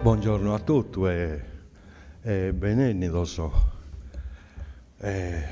Buongiorno a tutti e, e benvenuti. E,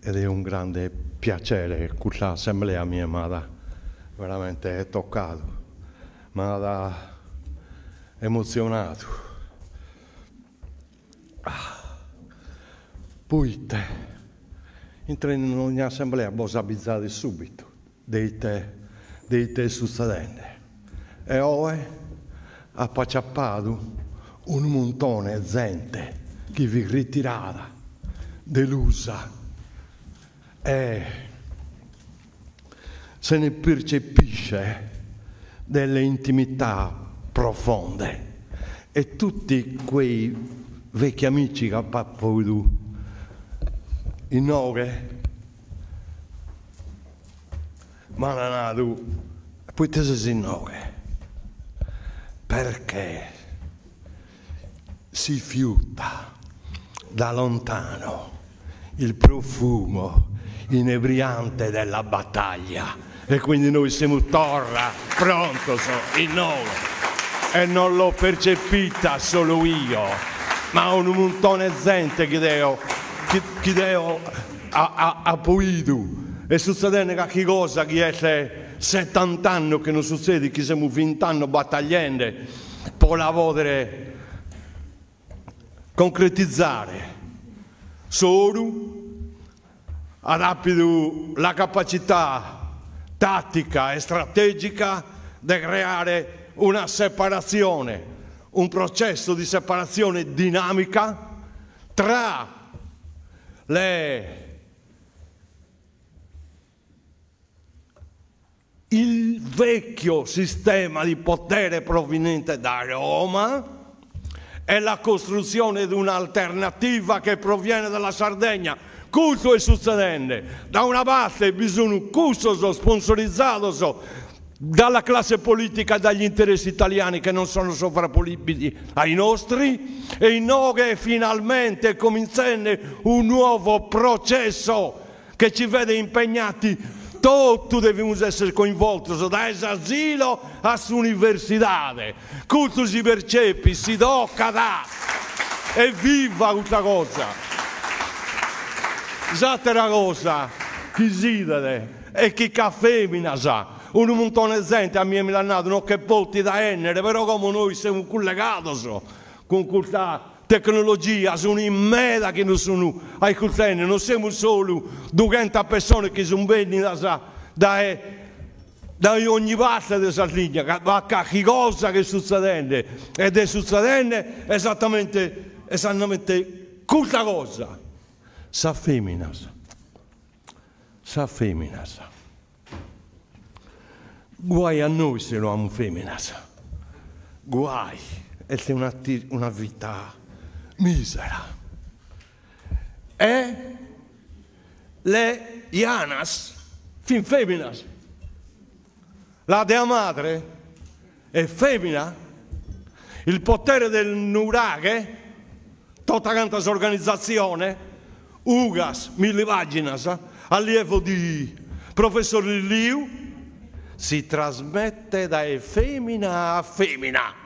ed è un grande piacere questa assemblea mia, ma da, veramente è toccato, ma da emozionato. Ah. Puite, entrando in ogni assemblea, voi avvisate subito dei te, dei te E ora appacciappato un montone di gente che vi ritirata, delusa e se ne percepisce delle intimità profonde e tutti quei vecchi amici che ha pappato in nove ma non ha tu poi te sei in nove perché si fiuta da lontano il profumo inebriante della battaglia e quindi noi siamo torra, pronto, so, in noi. E non l'ho percepita solo io, ma un montone gente che devo che, che deo a, a, a poidu. E succede che cosa che è 70 anni che non succede, che siamo 20 anni battagliando per lavorare, concretizzare solo a rapido la capacità tattica e strategica di creare una separazione, un processo di separazione dinamica tra le il vecchio sistema di potere proveniente da Roma e la costruzione di un'alternativa che proviene dalla Sardegna. Questo è succedente. Da una parte bisogna custoso, sponsorizzato dalla classe politica e dagli interessi italiani che non sono sovrapponibili ai nostri e in Noghe finalmente cominciando un nuovo processo che ci vede impegnati Tudo devemos essere coinvoltos, da asilo às universidade. Culto si percepi, si tocca da. e viva questa cosa! Esatto una cosa, chi sidete e chi caffemina sa. Un montone di gente a me mi hanno dato, non che volti da ennere, però come noi siamo collegati so, con questa tecnologia sono in mera che non sono ai culteni, non siamo solo 200 persone che sono venute da, da, eh, da ogni parte della Sardegna, ma che cosa che succede? Ed è succedendo esattamente, esattamente questa cosa. S'affeminas. femmina. Guai a noi se non amo femmina, Guai. Questa è una, una vita misera. E le Ianas, fin femminas, la dea madre è femmina, il potere del nuraghe, tutta quanta organizzazione, Ugas, Millivaginas, allievo di professor Liu, si trasmette da femmina a femmina.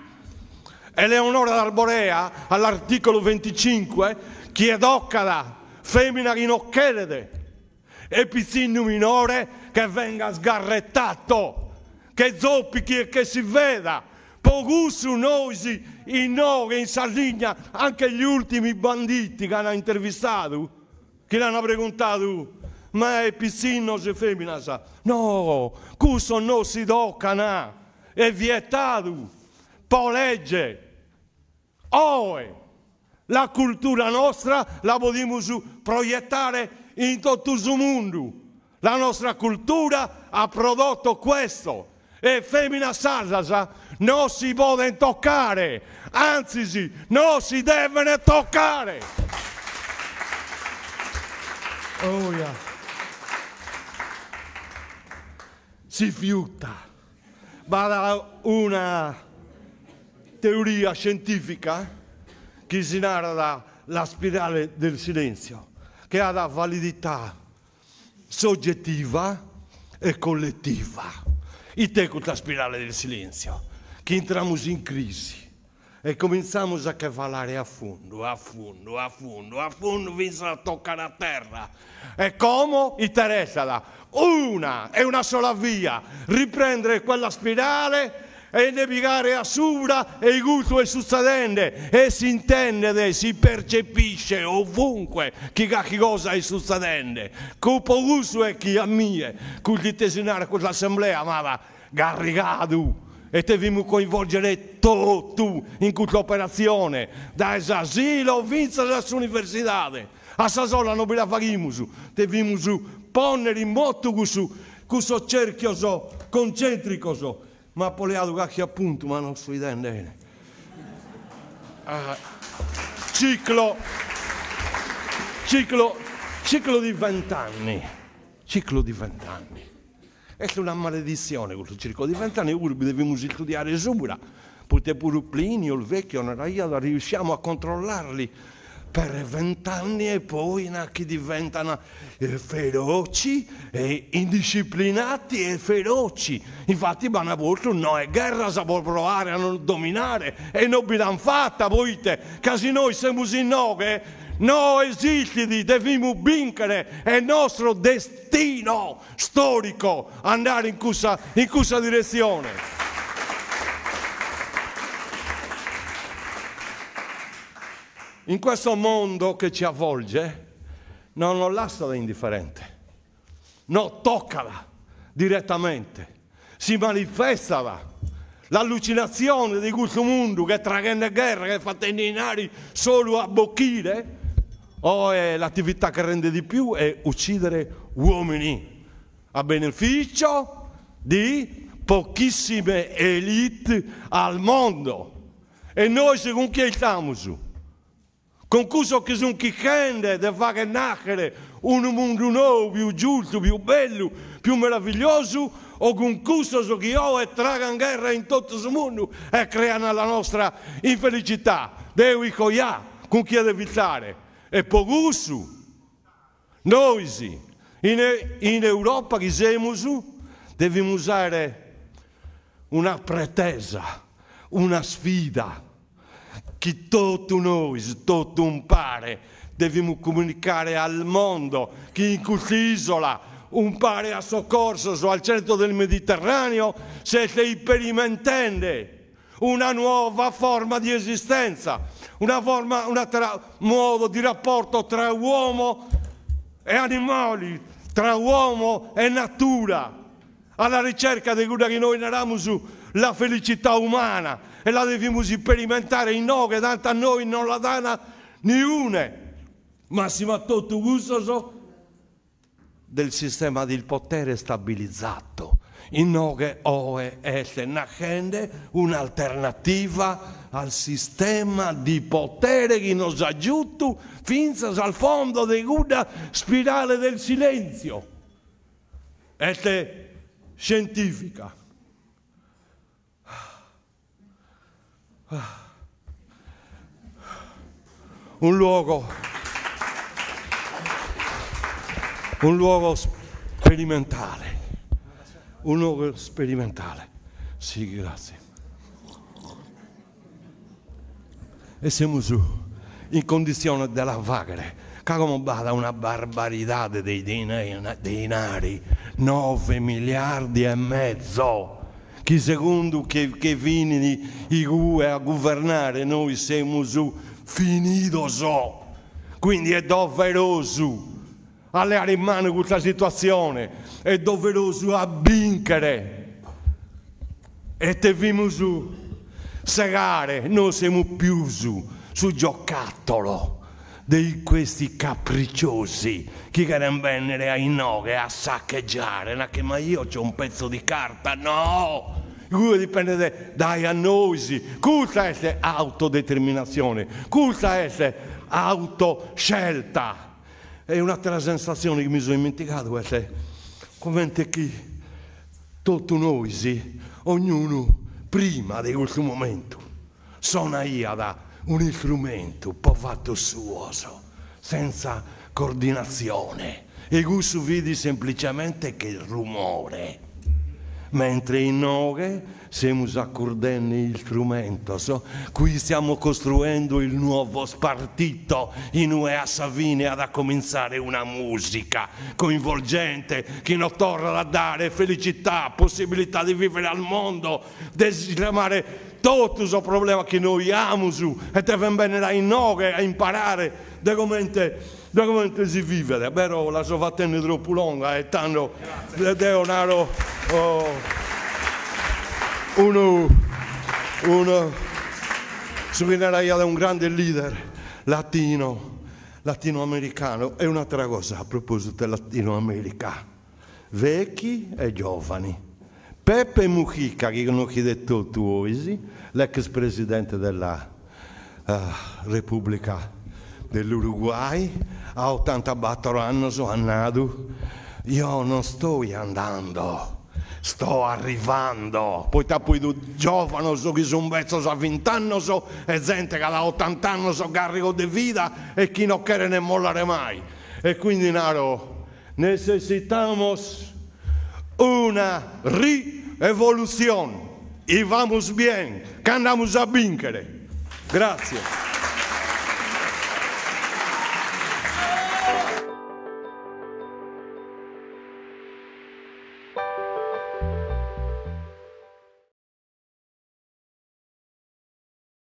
Eleonora d'Arborea, all'articolo 25, chiedoccala, femmina rinoccherede, epizzinio minore che venga sgarrettato, che zoppichi e che si veda, pogusu noisi in nore, in Sardegna, anche gli ultimi banditi che hanno intervistato, che l'hanno preguntato, ma è pizzino se femmina sa, no, questo non si toccano, è vietato, po legge. Oe, la cultura nostra la vogliamo proiettare in tutto il mondo. La nostra cultura ha prodotto questo e femmina sardasa non si può toccare, anzi non si deve toccare. Oh yeah. Si fiuta, Vada una teoria scientifica che si narra la spirale del silenzio, che ha la validità soggettiva e collettiva. E te con la spirale del silenzio, che entriamo in crisi e cominciamo a cavalare a fondo, a fondo, a fondo, a fondo, fino a toccare a terra. E come? Interessa Una e una sola via, riprendere quella spirale e nevicare a sura e il gusto è succedente e si intende, si percepisce ovunque chi che cosa è succedente. Cupo gusto è chi a mie, con gli tesinari con l'assemblea, ma va, garrigadu e te dobbiamo coinvolgere tutto in questa operazione, da asilo, vinza università A Sasola non la faremo, dobbiamo ponere in moto questo, questo cerchio so, concentrico so, ma poleato cacchio a punto, ma non so i bene. Ah. Ciclo, ciclo, ciclo di vent'anni, ciclo di vent'anni. È una maledizione questo ciclo di vent'anni, urbi, dobbiamo studiare sopra, perché pure Plinio, il vecchio, non riusciamo a controllarli per vent'anni e poi che diventano eh, feroci e indisciplinati e feroci. Infatti Banavolto non è guerra, sa provare a non dominare e non bilan fatta, voi te, casi noi siamo in nove. No esistiti, dobbiamo vincere, è nostro destino storico andare in questa, in questa direzione. in questo mondo che ci avvolge, no, non da indifferente. No, toccala direttamente. Si manifesta L'allucinazione di questo mondo che tra grande guerra, che fa tendinari solo a bocchire, o è l'attività che rende di più è uccidere uomini a beneficio di pochissime elite al mondo. E noi secondo chi siamo? Concuso che sono chi rende da fare nascere un mondo nuovo, più giusto, più bello, più meraviglioso, o concuso so che io e traga in guerra in tutto il mondo e creano la nostra infelicità. Devo coia con chi deve evitare. E poi noi in, in Europa che siamo, su, dobbiamo usare una pretesa, una sfida, che tutto noi, tutto un pare, dobbiamo comunicare al mondo che in questa isola un pare a soccorso al centro del Mediterraneo se si sperimentende una nuova forma di esistenza, una forma, un modo di rapporto tra uomo e animali, tra uomo e natura, alla ricerca di quella che noi narramos la felicità umana, e la dobbiamo sperimentare in noi, che tanto a noi non la danno niente. ma siamo a tutto gusto del sistema del potere stabilizzato. In noi che oe è una gente, un'alternativa al sistema di potere che ci aiuta fino al fondo di una spirale del silenzio. È scientifica. un luogo, un luogo sperimentale, un luogo sperimentale. Sì, grazie. E siamo su, in condizione della fagre. Come bada una barbarità dei denari, 9 miliardi e mezzo che secondo che, che vieni i due a governare noi siamo su finito so. Quindi è doveroso alleare in mano questa situazione, è doveroso a vincere. E te vimo su segare, noi siamo più su, su giocattolo di questi capricciosi che vogliono venire a innove a saccheggiare, ma io ho un pezzo di carta, no! Lui dipende da, dai annosi. Questa è autodeterminazione, questa è autoscelta. È un'altra sensazione che mi sono dimenticato, questa è come chi tutti noi, ognuno prima di questo momento, sono io da un strumento un po' fatto suo, senza coordinazione. E questo vedi semplicemente che il rumore mentre in noi siamo accordati il strumento. So? Qui stiamo costruendo il nuovo spartito in UEA Savine ad cominciare una musica coinvolgente che non torna a dare felicità, possibilità di vivere al mondo, desideriamo tutto il problema che noi abbiamo e deve venire in noi a imparare da come da come si vive, però la sto è troppo lunga e tanto devo nato oh, uno uno, uno, suonerà un grande leader latino, latinoamericano e un'altra cosa a proposito del latinoamericano, vecchi e giovani. Peppe Mujica, che non chi tu, l'ex presidente della uh, Repubblica dell'Uruguay, a 84 anni sono andato, io non sto andando, sto arrivando. Poi da poi giovane so che sono un pezzo so a 20 anni so, e gente che ha 80 anni so carico di vita e chi non chiede ne mollare mai. E quindi Naro, necessitiamo una rivoluzione. E vamos bien, che andiamo a vincere. Grazie.